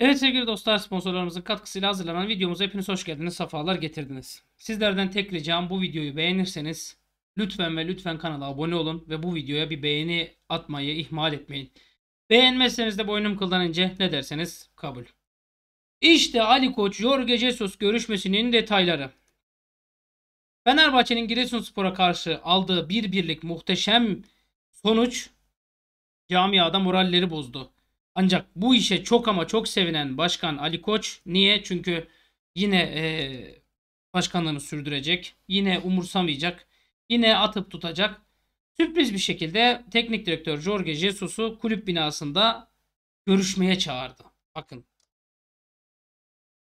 Evet sevgili dostlar sponsorlarımızın katkısıyla hazırlanan videomuza hepiniz hoş geldiniz, sefalar getirdiniz. Sizlerden tek ricam bu videoyu beğenirseniz lütfen ve lütfen kanala abone olun ve bu videoya bir beğeni atmayı ihmal etmeyin. Beğenmezseniz de boynum kıldan ince ne derseniz kabul. İşte Ali Koç Jorge Jesus görüşmesinin detayları. Fenerbahçe'nin Giresunspor'a karşı aldığı bir birlik muhteşem sonuç camiada moralleri bozdu. Ancak bu işe çok ama çok sevinen Başkan Ali Koç niye? Çünkü yine e, başkanlığını sürdürecek. Yine umursamayacak. Yine atıp tutacak. Sürpriz bir şekilde teknik direktör Jorge Jesus'u kulüp binasında görüşmeye çağırdı. Bakın.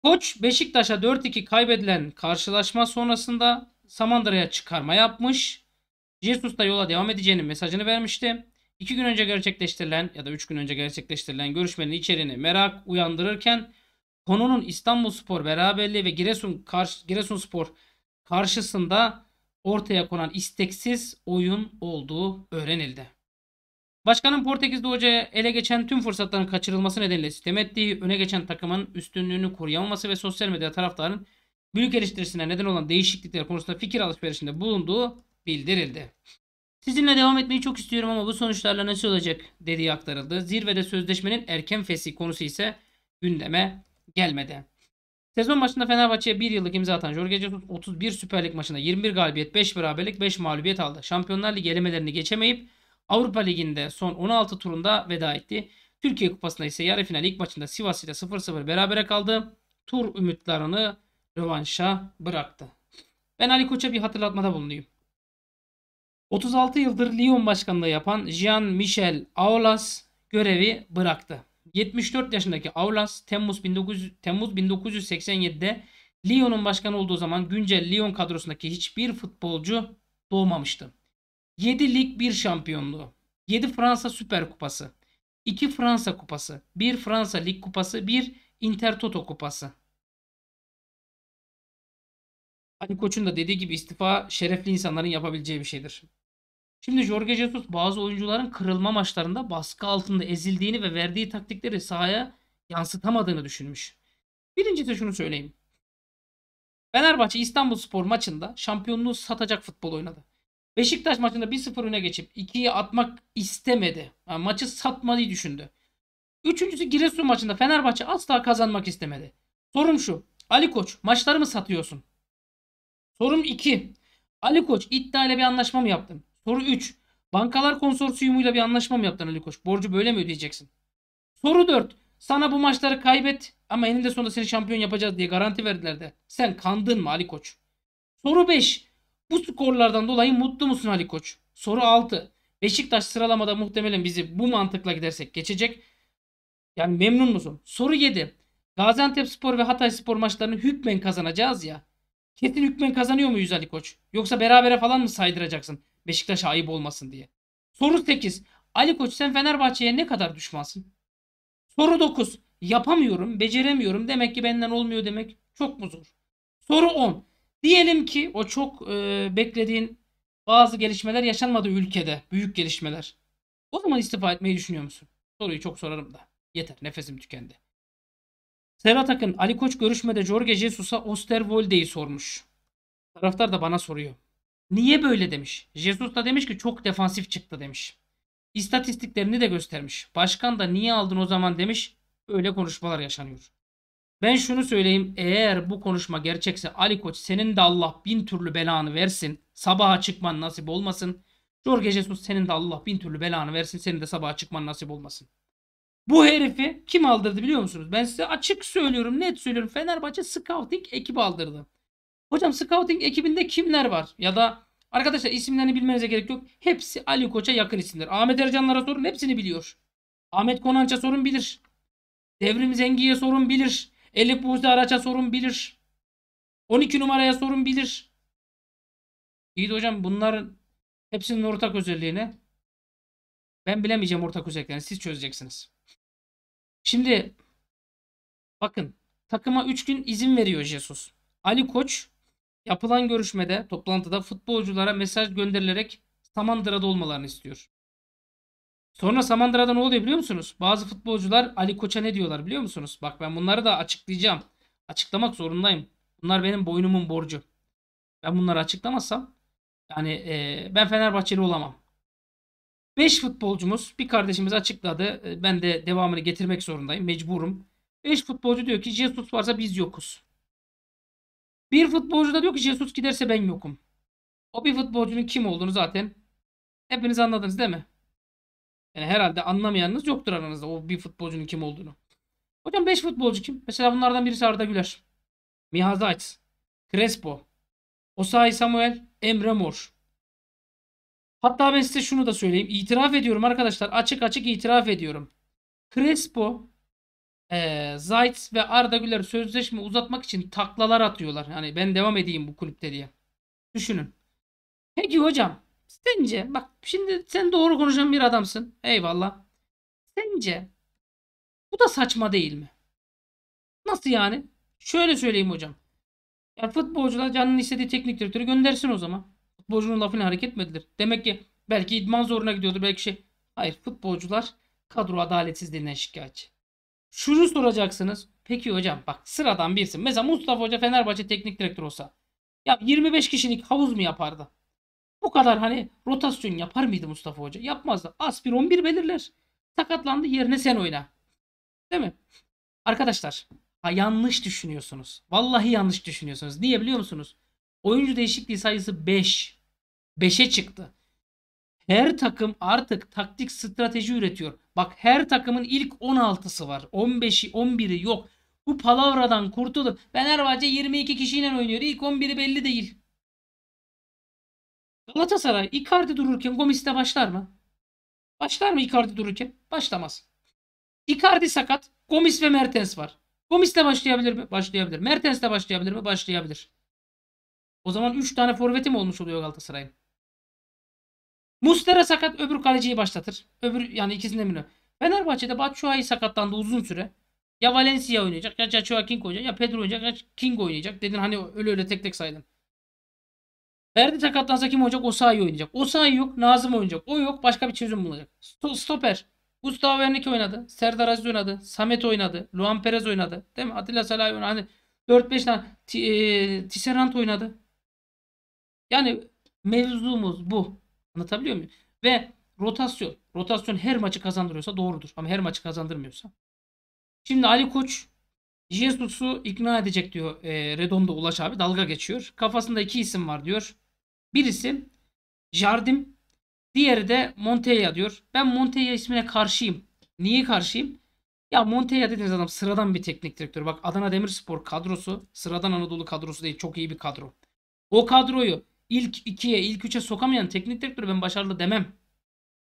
Koç Beşiktaş'a 4-2 kaybedilen karşılaşma sonrasında Samandıra'ya çıkarma yapmış. Jesus da yola devam edeceğinin mesajını vermişti. 2 gün önce gerçekleştirilen ya da 3 gün önce gerçekleştirilen görüşmenin içeriğini merak uyandırırken konunun İstanbul Spor beraberliği ve Giresun, karşı, Giresun Spor karşısında ortaya konan isteksiz oyun olduğu öğrenildi. Başkanın Portekizli hocaya ele geçen tüm fırsatların kaçırılması nedeniyle sitem ettiği öne geçen takımın üstünlüğünü koruyamaması ve sosyal medya taraftarın büyük eleştirisine neden olan değişiklikler konusunda fikir alışverişinde bulunduğu bildirildi. Sizinle devam etmeyi çok istiyorum ama bu sonuçlarla nasıl olacak dediği aktarıldı. Zirvede sözleşmenin erken fesi konusu ise gündeme gelmedi. Sezon başında Fenerbahçe'ye 1 yıllık imza atan Jorge Jesus 31 Süper Lig maçında 21 galibiyet, 5 beraberlik, 5 mağlubiyet aldı. Şampiyonlar Ligi elemelerini geçemeyip Avrupa Ligi'nde son 16 turunda veda etti. Türkiye Kupası'nda ise yarı final ilk maçında Sivas ile 0-0 berabere kaldı. Tur ümitlerini rövanşa bıraktı. Ben Ali Koç'a bir hatırlatmada bulunayım. 36 yıldır Lyon başkanlığı yapan Jean-Michel Aulas görevi bıraktı. 74 yaşındaki Aulas Temmuz, 19, Temmuz 1987'de Lyon'un başkanı olduğu zaman güncel Lyon kadrosundaki hiçbir futbolcu doğmamıştı. 7 lig 1 şampiyonluğu, 7 Fransa Süper Kupası, 2 Fransa Kupası, 1 Fransa Lig Kupası, 1 Inter Toto Kupası. Ali Koç'un da dediği gibi istifa şerefli insanların yapabileceği bir şeydir. Şimdi Jorge Jesus bazı oyuncuların kırılma maçlarında baskı altında ezildiğini ve verdiği taktikleri sahaya yansıtamadığını düşünmüş. Birincisi şunu söyleyeyim. Fenerbahçe İstanbul Spor maçında şampiyonluğu satacak futbol oynadı. Beşiktaş maçında 1-0 öne geçip 2'yi atmak istemedi. Yani maçı satmayı düşündü. Üçüncüsü Giresun maçında Fenerbahçe asla kazanmak istemedi. Sorum şu. Ali Koç maçları mı satıyorsun? Sorum 2. Ali Koç iddia ile bir anlaşma mı yaptın? Soru 3. Bankalar konsorsiyumuyla bir anlaşma mı yaptın Ali Koç? Borcu böyle mi ödeyeceksin? Soru 4. Sana bu maçları kaybet ama eninde sonunda seni şampiyon yapacağız diye garanti verdiler de. Sen kandın mı Ali Koç? Soru 5. Bu skorlardan dolayı mutlu musun Ali Koç? Soru 6. Beşiktaş sıralamada muhtemelen bizi bu mantıkla gidersek geçecek. Yani memnun musun? Soru 7. Gaziantep Spor ve Hatay Spor maçlarını hükmen kazanacağız ya. Kesin hükmen kazanıyor muyuz Ali Koç? Yoksa berabere falan mı saydıracaksın? Beşiktaş'a ayıp olmasın diye. Soru 8. Ali Koç sen Fenerbahçe'ye ne kadar düşmansın? Soru 9. Yapamıyorum, beceremiyorum. Demek ki benden olmuyor demek çok mu zor? Soru 10. Diyelim ki o çok e, beklediğin bazı gelişmeler yaşanmadı ülkede. Büyük gelişmeler. O zaman istifa etmeyi düşünüyor musun? Soruyu çok sorarım da. Yeter nefesim tükendi. Serhat Akın, Ali Koç görüşmede Jorge Jesus'a Osterwolde'yi sormuş. Taraftar da bana soruyor. Niye böyle demiş. Jesus da demiş ki çok defansif çıktı demiş. İstatistiklerini de göstermiş. Başkan da niye aldın o zaman demiş. Böyle konuşmalar yaşanıyor. Ben şunu söyleyeyim. Eğer bu konuşma gerçekse Ali Koç senin de Allah bin türlü belanı versin. Sabaha çıkman nasip olmasın. Jorge Jesus senin de Allah bin türlü belanı versin. Senin de sabaha çıkman nasip olmasın. Bu herifi kim aldırdı biliyor musunuz? Ben size açık söylüyorum, net söylüyorum. Fenerbahçe scouting ekibi aldırdı. Hocam scouting ekibinde kimler var? Ya da arkadaşlar isimlerini bilmenize gerek yok. Hepsi Ali Koç'a yakın isimler. Ahmet Ercanlara sorun hepsini biliyor. Ahmet Konanç'a sorun bilir. Devrim Zengi'ye sorun bilir. Elif Buse Araç'a sorun bilir. 12 numaraya sorun bilir. İyi de hocam bunların hepsinin ortak özelliğini ben bilemeyeceğim ortak özelliklerini. Siz çözeceksiniz. Şimdi bakın takıma 3 gün izin veriyor Jesus. Ali Koç Yapılan görüşmede, toplantıda futbolculara mesaj gönderilerek Samandıra'da olmalarını istiyor. Sonra Samandıra'da ne oluyor biliyor musunuz? Bazı futbolcular Ali Koç'a ne diyorlar biliyor musunuz? Bak ben bunları da açıklayacağım. Açıklamak zorundayım. Bunlar benim boynumun borcu. Ben bunları açıklamazsam yani e, ben Fenerbahçeli olamam. 5 futbolcumuz bir kardeşimiz açıkladı. E, ben de devamını getirmek zorundayım. Mecburum. 5 futbolcu diyor ki Jesus varsa biz yokuz. Bir futbolcu da diyor ki Jesus giderse ben yokum. O bir futbolcunun kim olduğunu zaten hepiniz anladınız değil mi? Yani herhalde anlamayanınız yoktur aranızda o bir futbolcunun kim olduğunu. Hocam 5 futbolcu kim? Mesela bunlardan birisi Arda Güler. Mihazaç. Crespo. Osayi Samuel. Emre Mor. Hatta ben size şunu da söyleyeyim. İtiraf ediyorum arkadaşlar. Açık açık itiraf ediyorum. Crespo e, ee, Zayt ve Arda Güler sözleşme uzatmak için taklalar atıyorlar. Hani ben devam edeyim bu kulüpte diye. Düşünün. Peki hocam sence bak şimdi sen doğru konuşan bir adamsın. Eyvallah. Sence bu da saçma değil mi? Nasıl yani? Şöyle söyleyeyim hocam. Ya futbolcular canının istediği teknik direktörü göndersin o zaman. Futbolcunun lafını hareket mi Demek ki belki idman zoruna gidiyordur belki şey. Hayır futbolcular kadro adaletsizliğinden şikayetçi. Şunu soracaksınız. Peki hocam bak sıradan birsin. Mesela Mustafa Hoca Fenerbahçe teknik direktör olsa. Ya 25 kişilik havuz mu yapardı? Bu kadar hani rotasyon yapar mıydı Mustafa Hoca? Yapmazdı. As 1 11 belirler. Sakatlandı yerine sen oyna. Değil mi? Arkadaşlar ha, yanlış düşünüyorsunuz. Vallahi yanlış düşünüyorsunuz. Niye biliyor musunuz? Oyuncu değişikliği sayısı 5. 5'e çıktı. Her takım artık taktik strateji üretiyor. Bak her takımın ilk 16'sı var. 15'i 11'i yok. Bu palavradan kurtulup Fenerbahçe 22 kişiyle oynuyor. İlk 11'i belli değil. Galatasaray Icardi dururken Gomis'te başlar mı? Başlar mı Icardi dururken? Başlamaz. Icardi sakat. Gomis ve Mertens var. Gomis'le başlayabilir mi? Başlayabilir. de başlayabilir mi? Başlayabilir. O zaman 3 tane forveti mi olmuş oluyor Galatasaray'ın? Mustera sakat öbür kaleciyi başlatır. Öbür yani ikisinden birini. Fenerbahçe'de Batshuayi sakatlandı uzun süre. Ya Valencia oynayacak ya Cachua King oynayacak ya Pedro oynayacak ya King oynayacak. Dedin hani öyle öyle tek tek saydın. Ferdi sakatlansa kim oynayacak? Osayi oynayacak. Osayi yok. Nazım oynayacak. O yok. Başka bir çözüm bulacak. Sto stoper. Gustavo Wernicke oynadı. Serdar Aziz oynadı. Samet oynadı. Luan Perez oynadı. Değil mi? Atilla Salay oynadı. Hani 4-5 tane e, Tisserant oynadı. Yani mevzumuz bu. Anlatabiliyor muyum? Ve rotasyon. Rotasyon her maçı kazandırıyorsa doğrudur. Ama her maçı kazandırmıyorsa. Şimdi Ali Koç Jesus'u ikna edecek diyor e, Redondo Ulaş abi. Dalga geçiyor. Kafasında iki isim var diyor. Birisi Jardim. Diğeri de Montella diyor. Ben Montella ismine karşıyım. Niye karşıyım? Ya Montella dediğiniz adam sıradan bir teknik direktör. Bak Adana Demirspor kadrosu sıradan Anadolu kadrosu değil. Çok iyi bir kadro. O kadroyu ilk ikiye, ilk üçe sokamayan teknik direktörü ben başarılı demem.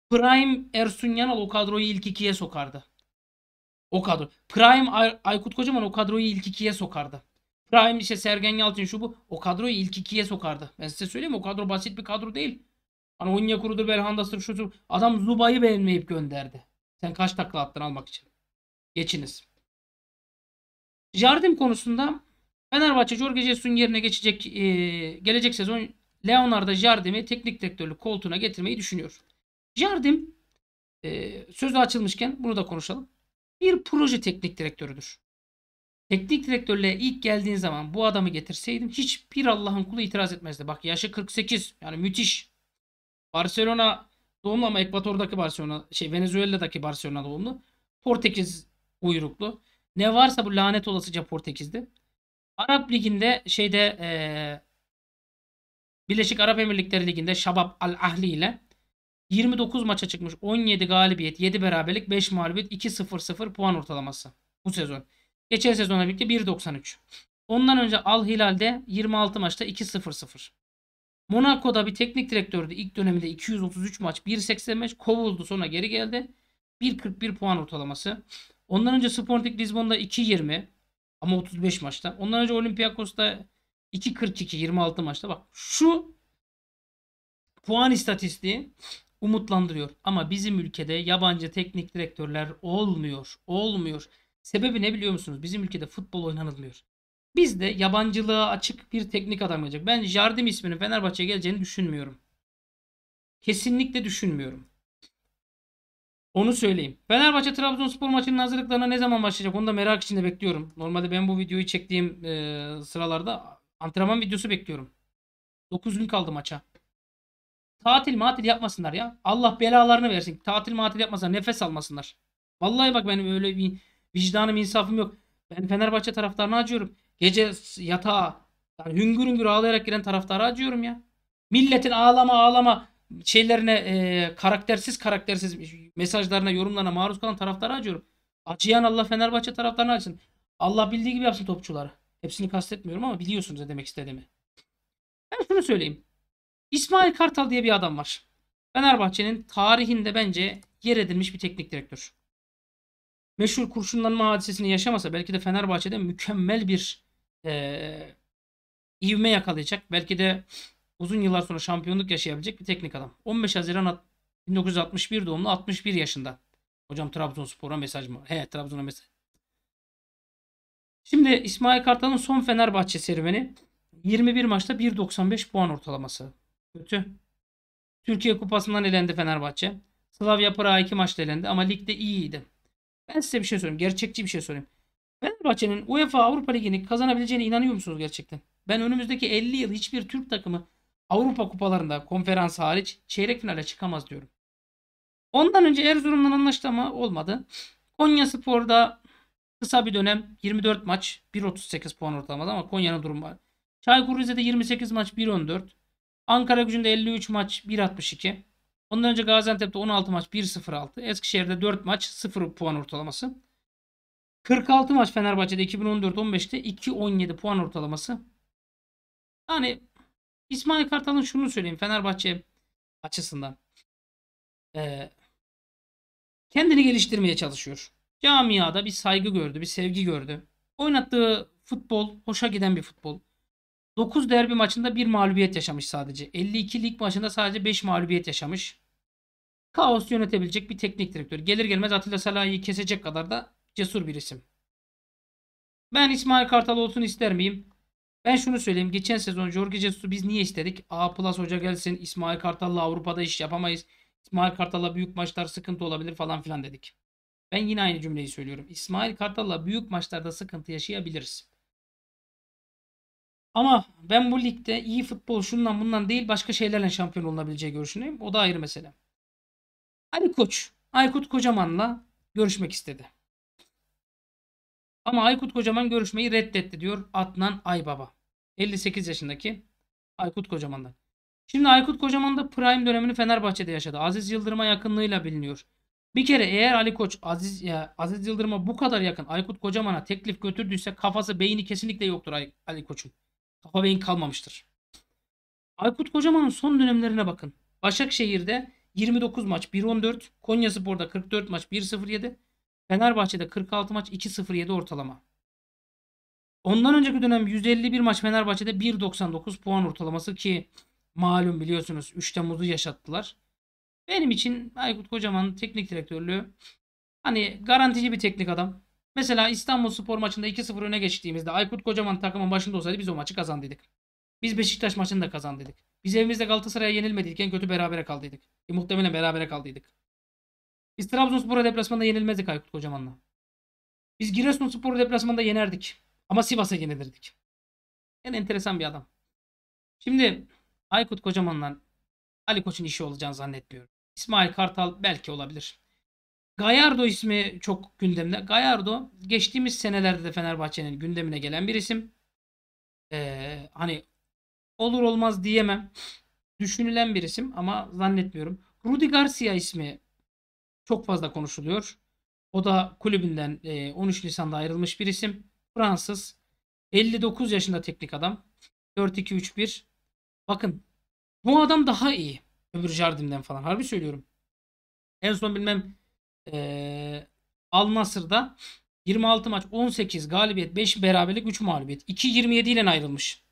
Prime Ersun Yanal o kadroyu ilk ikiye sokardı. O kadro. Prime Ay Aykut Kocaman o kadroyu ilk ikiye sokardı. Prime işte Sergen Yalçın şu bu. O kadroyu ilk ikiye sokardı. Ben size söyleyeyim o kadro basit bir kadro değil. Hani Onyekuru'dur, Belhanda'sıdır, şudur. Adam Zuba'yı beğenmeyip gönderdi. Sen kaç takla attın almak için? Geçiniz. Jardim konusunda Fenerbahçe Jorge Jesus'un yerine geçecek e, gelecek sezon Leonardo Jardim'i e teknik direktörlük koltuğuna getirmeyi düşünüyor. Jardim e, sözü açılmışken bunu da konuşalım. Bir proje teknik direktörüdür. Teknik direktörle ilk geldiğin zaman bu adamı getirseydim hiçbir Allah'ın kulu itiraz etmezdi. Bak yaşı 48 yani müthiş. Barcelona doğumlu ama Ekvator'daki Barcelona şey Venezuela'daki Barcelona doğumlu. Portekiz uyruklu. Ne varsa bu lanet olasıca Portekizdi. Arap Ligi'nde şeyde e, Birleşik Arap Emirlikleri Ligi'nde Şabab Al Ahli ile 29 maça çıkmış. 17 galibiyet, 7 beraberlik, 5 mağlubiyet, 2-0-0 puan ortalaması bu sezon. Geçen sezonla birlikte 1.93. Ondan önce Al Hilal'de 26 maçta 2-0-0. Monaco'da bir teknik direktördü. İlk döneminde 233 maç 1.85 kovuldu sonra geri geldi. 1.41 puan ortalaması. Ondan önce Sporting Lisbon'da 2.20 ama 35 maçta. Ondan önce Olympiakos'ta 2.42 26 maçta bak şu puan istatistiği umutlandırıyor. Ama bizim ülkede yabancı teknik direktörler olmuyor. Olmuyor. Sebebi ne biliyor musunuz? Bizim ülkede futbol oynanılmıyor. Bizde yabancılığa açık bir teknik adam gelecek. Ben Jardim isminin Fenerbahçe'ye geleceğini düşünmüyorum. Kesinlikle düşünmüyorum. Onu söyleyeyim. Fenerbahçe Trabzonspor maçının hazırlıklarına ne zaman başlayacak? Onu da merak içinde bekliyorum. Normalde ben bu videoyu çektiğim e, sıralarda Antrenman videosu bekliyorum. 9 gün kaldı maça. Tatil matil yapmasınlar ya. Allah belalarını versin. Tatil matil yapmasınlar. Nefes almasınlar. Vallahi bak benim öyle bir vicdanım insafım yok. Ben Fenerbahçe taraftarını acıyorum. Gece yatağa yani hüngür hüngür ağlayarak giren taraftarı acıyorum ya. Milletin ağlama ağlama şeylerine e, karaktersiz karaktersiz mesajlarına yorumlarına maruz kalan taraftarı acıyorum. Acıyan Allah Fenerbahçe taraftarını acısın. Allah bildiği gibi yapsın topçuları. Hepsini kastetmiyorum ama biliyorsunuz ne demek istediğimi. Ben şunu söyleyeyim. İsmail Kartal diye bir adam var. Fenerbahçe'nin tarihinde bence yer edilmiş bir teknik direktör. Meşhur kurşunlanma hadisesini yaşamasa belki de Fenerbahçe'de mükemmel bir e, ivme yakalayacak. Belki de uzun yıllar sonra şampiyonluk yaşayabilecek bir teknik adam. 15 Haziran 1961 doğumlu 61 yaşında. Hocam Trabzonspor'a mesaj mı? He Trabzon'a mesaj. Şimdi İsmail Kartal'ın son Fenerbahçe serüveni 21 maçta 1.95 puan ortalaması. Kötü. Türkiye Kupası'ndan elendi Fenerbahçe. Slavia Praha 2 maçta elendi ama ligde iyiydi. Ben size bir şey söyleyeyim. Gerçekçi bir şey söyleyeyim. Fenerbahçe'nin UEFA Avrupa Ligi'ni kazanabileceğine inanıyor musunuz gerçekten? Ben önümüzdeki 50 yıl hiçbir Türk takımı Avrupa kupalarında konferans hariç çeyrek finale çıkamaz diyorum. Ondan önce Erzurum'dan anlaştı ama olmadı. Konya Spor'da Kısa bir dönem 24 maç 1.38 puan ortalaması ama Konya'nın durumu var. Çaykur Rize'de 28 maç 1.14. Ankara gücünde 53 maç 1.62. Ondan önce Gaziantep'te 16 maç 1.06. Eskişehir'de 4 maç 0 puan ortalaması. 46 maç Fenerbahçe'de 2014-15'te 2.17 puan ortalaması. Yani İsmail Kartal'ın şunu söyleyeyim Fenerbahçe açısından. Ee, kendini geliştirmeye çalışıyor. Camiada bir saygı gördü, bir sevgi gördü. Oynattığı futbol hoşa giden bir futbol. 9 derbi maçında bir mağlubiyet yaşamış sadece. 52 lig maçında sadece 5 mağlubiyet yaşamış. Kaos yönetebilecek bir teknik direktör. Gelir gelmez Atilla Salah'ı kesecek kadar da cesur bir isim. Ben İsmail Kartal olsun ister miyim? Ben şunu söyleyeyim. Geçen sezon Jorge Jesus'u biz niye istedik? A Plus hoca gelsin. İsmail Kartal'la Avrupa'da iş yapamayız. İsmail Kartal'la büyük maçlar sıkıntı olabilir falan filan dedik. Ben yine aynı cümleyi söylüyorum. İsmail Kartal'la büyük maçlarda sıkıntı yaşayabiliriz. Ama ben bu ligde iyi futbol şundan bundan değil başka şeylerle şampiyon olunabileceği görüşündeyim. O da ayrı mesele. Ali Koç, Aykut Kocaman'la görüşmek istedi. Ama Aykut Kocaman görüşmeyi reddetti diyor Adnan Aybaba. 58 yaşındaki Aykut Kocaman'dan. Şimdi Aykut Kocaman da prime dönemini Fenerbahçe'de yaşadı. Aziz Yıldırım'a yakınlığıyla biliniyor. Bir kere eğer Ali Koç Aziz ya, Aziz Yıldırım'a bu kadar yakın Aykut Kocaman'a teklif götürdüyse kafası beyni kesinlikle yoktur Ali, Ali Koç'un. Kafa beyin kalmamıştır. Aykut Kocaman'ın son dönemlerine bakın. Başakşehir'de 29 maç 1-14, Konyaspor'da 44 maç 1-0-7, Fenerbahçe'de 46 maç 2-0-7 ortalama. Ondan önceki dönem 151 maç Fenerbahçe'de 1.99 puan ortalaması ki malum biliyorsunuz 3 Temmuz'u yaşattılar. Benim için Aykut Kocaman teknik direktörlüğü hani garantici bir teknik adam. Mesela İstanbul Spor maçında 2-0 öne geçtiğimizde Aykut Kocaman takımın başında olsaydı biz o maçı kazandıydık. Biz Beşiktaş maçını da kazandıydık. Biz evimizde Galatasaray'a yenilmedik. En kötü berabere kaldıydık. E, muhtemelen berabere kaldıydık. Biz Trabzonspor'a deplasmanda yenilmezdik Aykut Kocaman'la. Biz Giresunspor'u deplasmanda yenerdik. Ama Sivas'a yenilirdik. Yani enteresan bir adam. Şimdi Aykut Kocaman'la Ali Koç'un işi olacağını zannetmiyorum. İsmail Kartal belki olabilir. Gallardo ismi çok gündemde. Gallardo geçtiğimiz senelerde de Fenerbahçe'nin gündemine gelen bir isim. Ee, hani olur olmaz diyemem. Düşünülen bir isim ama zannetmiyorum. Rudy Garcia ismi çok fazla konuşuluyor. O da kulübünden 13 e, Nisan'da ayrılmış bir isim. Fransız. 59 yaşında teknik adam. 4-2-3-1. Bakın bu adam daha iyi. Öbür Jardim'den falan. Harbi söylüyorum. En son bilmem ee, Al Nasır'da 26 maç 18 galibiyet 5 beraberlik 3 mağlubiyet. 2-27 ile ayrılmış.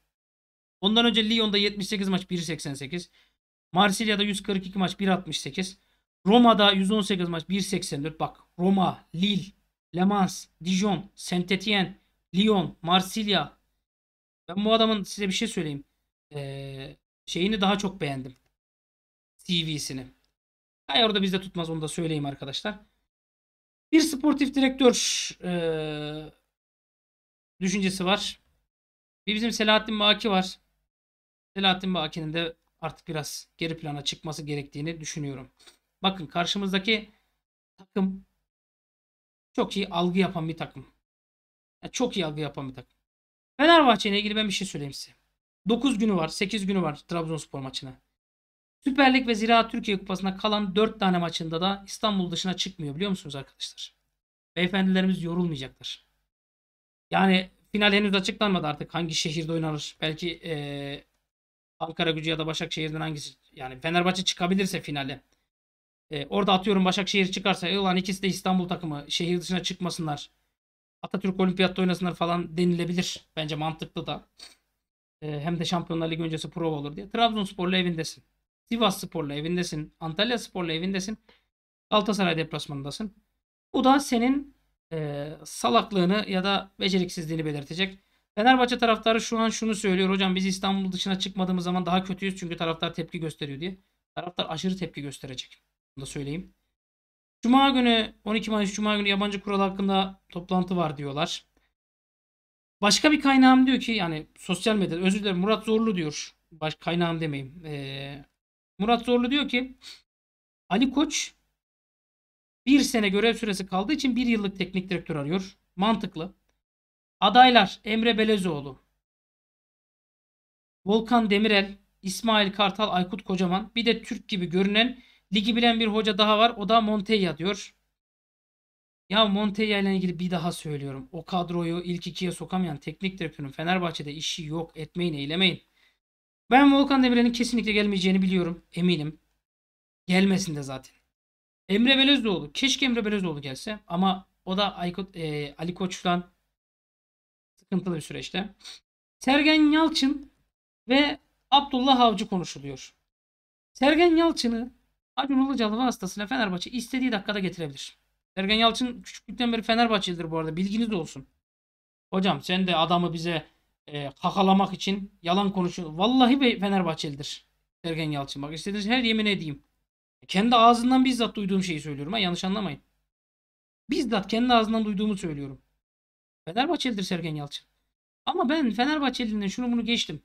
Ondan önce Lyon'da 78 maç 1.88. Marsilya'da 142 maç 1.68. Roma'da 118 maç 1.84. Bak Roma, Lille, Le Mans, Dijon, Saint-Étienne, Lyon, Marsilya. Ben bu adamın size bir şey söyleyeyim. Ee, şeyini daha çok beğendim. CV'sini. Hayır orada bizde tutmaz onu da söyleyeyim arkadaşlar. Bir sportif direktör e, düşüncesi var. Bir bizim Selahattin Baki var. Selahattin Baki'nin de artık biraz geri plana çıkması gerektiğini düşünüyorum. Bakın karşımızdaki takım çok iyi algı yapan bir takım. Yani çok iyi algı yapan bir takım. Fenerbahçe ile ilgili ben bir şey söyleyeyim size. 9 günü var, 8 günü var Trabzonspor maçına. Süper Lig ve Ziraat Türkiye Kupası'na kalan 4 tane maçında da İstanbul dışına çıkmıyor biliyor musunuz arkadaşlar? Beyefendilerimiz yorulmayacaklar. Yani final henüz açıklanmadı artık hangi şehirde oynanır. Belki ee, Ankara gücü ya da Başakşehir'den hangisi? Yani Fenerbahçe çıkabilirse finale. E, orada atıyorum Başakşehir çıkarsa e, ulan ikisi de İstanbul takımı şehir dışına çıkmasınlar. Atatürk Olimpiyat'ta oynasınlar falan denilebilir. Bence mantıklı da. Ee, hem de Şampiyonlar Ligi öncesi prova olur diye. Trabzonspor'la evindesin. Sivas Spor'la evindesin. Antalya Spor'la evindesin. Galatasaray deplasmanındasın. Bu da senin e, salaklığını ya da beceriksizliğini belirtecek. Fenerbahçe taraftarı şu an şunu söylüyor. Hocam biz İstanbul dışına çıkmadığımız zaman daha kötüyüz çünkü taraftar tepki gösteriyor diye. Taraftar aşırı tepki gösterecek. Bunu da söyleyeyim. Cuma günü 12 Mayıs Cuma günü yabancı kural hakkında toplantı var diyorlar. Başka bir kaynağım diyor ki yani sosyal medyada özür dilerim Murat Zorlu diyor. Baş kaynağım demeyeyim. Ee, Murat Zorlu diyor ki Ali Koç bir sene görev süresi kaldığı için bir yıllık teknik direktör arıyor. Mantıklı. Adaylar Emre Belezoğlu, Volkan Demirel, İsmail Kartal, Aykut Kocaman. Bir de Türk gibi görünen ligi bilen bir hoca daha var. O da Monteya diyor. Ya Montella ile ilgili bir daha söylüyorum. O kadroyu ilk ikiye sokamayan teknik direktörün Fenerbahçe'de işi yok. Etmeyin eylemeyin. Ben Volkan Demirel'in kesinlikle gelmeyeceğini biliyorum. Eminim. Gelmesin de zaten. Emre Belezoğlu. Keşke Emre Belezoğlu gelse. Ama o da e, Ali Koç'tan sıkıntılı bir süreçte. Sergen Yalçın ve Abdullah Avcı konuşuluyor. Sergen Yalçın'ı Acun Ilıcalı vasıtasıyla Fenerbahçe istediği dakikada getirebilir. Ergen Yalçın küçüklükten beri Fenerbahçelidir bu arada. Bilginiz olsun. Hocam sen de adamı bize e, kakalamak için yalan konuşun. Vallahi be Fenerbahçelidir Sergen Yalçın. Bak istediğiniz her yemin edeyim. Kendi ağzından bizzat duyduğum şeyi söylüyorum. Ha, yanlış anlamayın. Bizzat kendi ağzından duyduğumu söylüyorum. Fenerbahçelidir Sergen Yalçın. Ama ben Fenerbahçeliliğinden şunu bunu geçtim.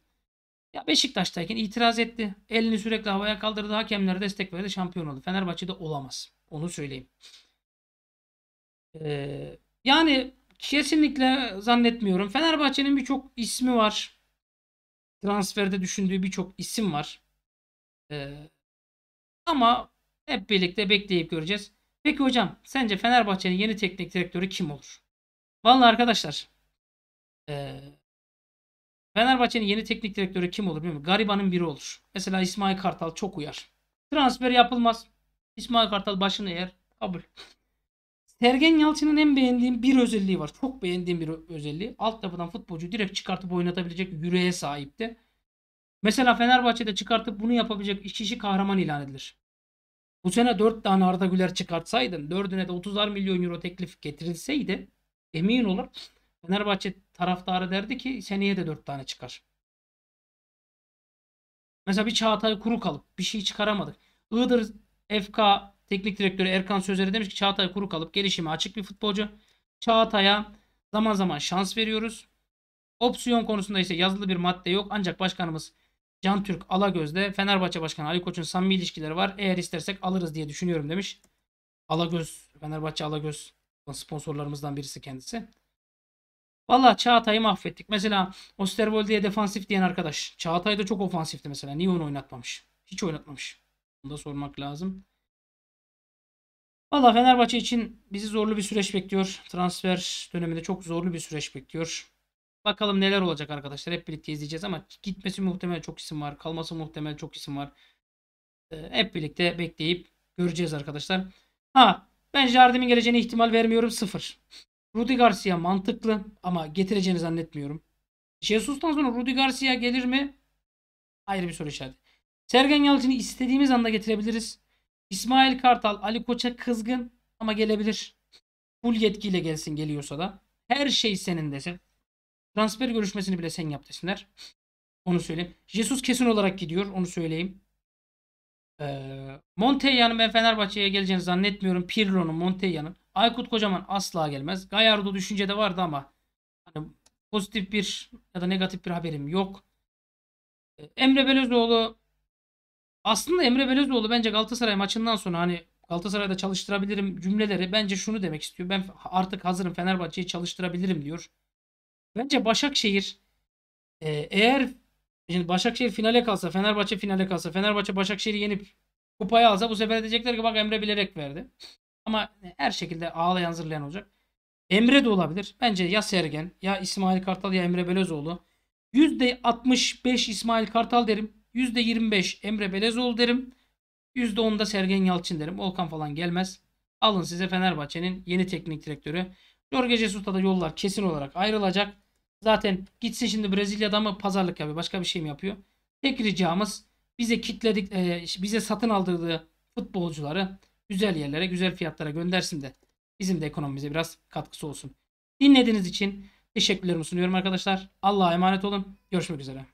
Ya Beşiktaş'tayken itiraz etti. Elini sürekli havaya kaldırdı. Hakemlere destek verdi. Şampiyon oldu. Fenerbahçe'de olamaz. Onu söyleyeyim yani kesinlikle zannetmiyorum. Fenerbahçe'nin birçok ismi var. Transferde düşündüğü birçok isim var. Ee, ama hep birlikte bekleyip göreceğiz. Peki hocam sence Fenerbahçe'nin yeni teknik direktörü kim olur? Vallahi arkadaşlar e, Fenerbahçe'nin yeni teknik direktörü kim olur bilmiyorum. Garibanın biri olur. Mesela İsmail Kartal çok uyar. Transfer yapılmaz. İsmail Kartal başını eğer kabul. Sergen Yalçın'ın en beğendiğim bir özelliği var. Çok beğendiğim bir özelliği. Alt tarafından futbolcu direkt çıkartıp oynatabilecek yüreğe sahipti. Mesela Fenerbahçe'de çıkartıp bunu yapabilecek iş kişi kahraman ilan edilir. Bu sene 4 tane Arda Güler çıkartsaydın, 4'üne de 30'ar milyon euro teklif getirilseydi emin olur Fenerbahçe taraftarı derdi ki seneye de 4 tane çıkar. Mesela bir Çağatay Kuru kalıp bir şey çıkaramadık. Iğdır FK Teknik direktörü Erkan Sözer'e demiş ki Çağatay kuru kalıp gelişimi açık bir futbolcu. Çağatay'a zaman zaman şans veriyoruz. Opsiyon konusunda ise yazılı bir madde yok. Ancak başkanımız Can Türk Alagöz'de Fenerbahçe Başkanı Ali Koç'un samimi ilişkileri var. Eğer istersek alırız diye düşünüyorum demiş. Alagöz, Fenerbahçe Alagöz sponsorlarımızdan birisi kendisi. Valla Çağatay'ı mahvettik. Mesela diye defansif diyen arkadaş. Çağatay da çok ofansifti mesela. Niye onu oynatmamış? Hiç oynatmamış. Bunu da sormak lazım. Valla Fenerbahçe için bizi zorlu bir süreç bekliyor. Transfer döneminde çok zorlu bir süreç bekliyor. Bakalım neler olacak arkadaşlar. Hep birlikte izleyeceğiz ama gitmesi muhtemel çok isim var. Kalması muhtemel çok isim var. Ee, hep birlikte bekleyip göreceğiz arkadaşlar. Ha ben Jardim'in geleceğine ihtimal vermiyorum. Sıfır. Rudy Garcia mantıklı ama getireceğini zannetmiyorum. Jesus'tan sonra Rudy Garcia gelir mi? Ayrı bir soru işareti. Sergen Yalçın'ı istediğimiz anda getirebiliriz. İsmail Kartal, Ali Koç'a kızgın ama gelebilir. Full yetkiyle gelsin geliyorsa da. Her şey senin desin. Transfer görüşmesini bile sen yap desinler. Onu söyleyeyim. Jesus kesin olarak gidiyor. Onu söyleyeyim. Ee, Montella'nın ben Fenerbahçe'ye geleceğini zannetmiyorum. Pirlo'nun, Montella'nın. Aykut Kocaman asla gelmez. Gallardo düşünce de vardı ama hani pozitif bir ya da negatif bir haberim yok. Ee, Emre Belözoğlu aslında Emre Belözoğlu bence Galatasaray maçından sonra hani Galatasaray'da çalıştırabilirim cümleleri bence şunu demek istiyor. Ben artık hazırım Fenerbahçe'yi çalıştırabilirim diyor. Bence Başakşehir e, eğer şimdi Başakşehir finale kalsa, Fenerbahçe finale kalsa, Fenerbahçe Başakşehir'i yenip kupayı alsa bu sefer diyecekler ki bak Emre bilerek verdi. Ama her şekilde ağlayan zırlayan olacak. Emre de olabilir. Bence ya Sergen, ya İsmail Kartal ya Emre Belözoğlu. %65 İsmail Kartal derim. %25 Emre Belezoğlu derim. %10'da Sergen Yalçın derim. Olkan falan gelmez. Alın size Fenerbahçe'nin yeni teknik direktörü. Jorge Jesus'ta da yollar kesin olarak ayrılacak. Zaten gitsin şimdi Brezilya'da mı pazarlık yapıyor. Başka bir şey mi yapıyor? Tek ricamız bize kitledik, e, bize satın aldırdığı futbolcuları güzel yerlere, güzel fiyatlara göndersin de bizim de ekonomimize biraz katkısı olsun. Dinlediğiniz için teşekkürlerimi sunuyorum arkadaşlar. Allah'a emanet olun. Görüşmek üzere.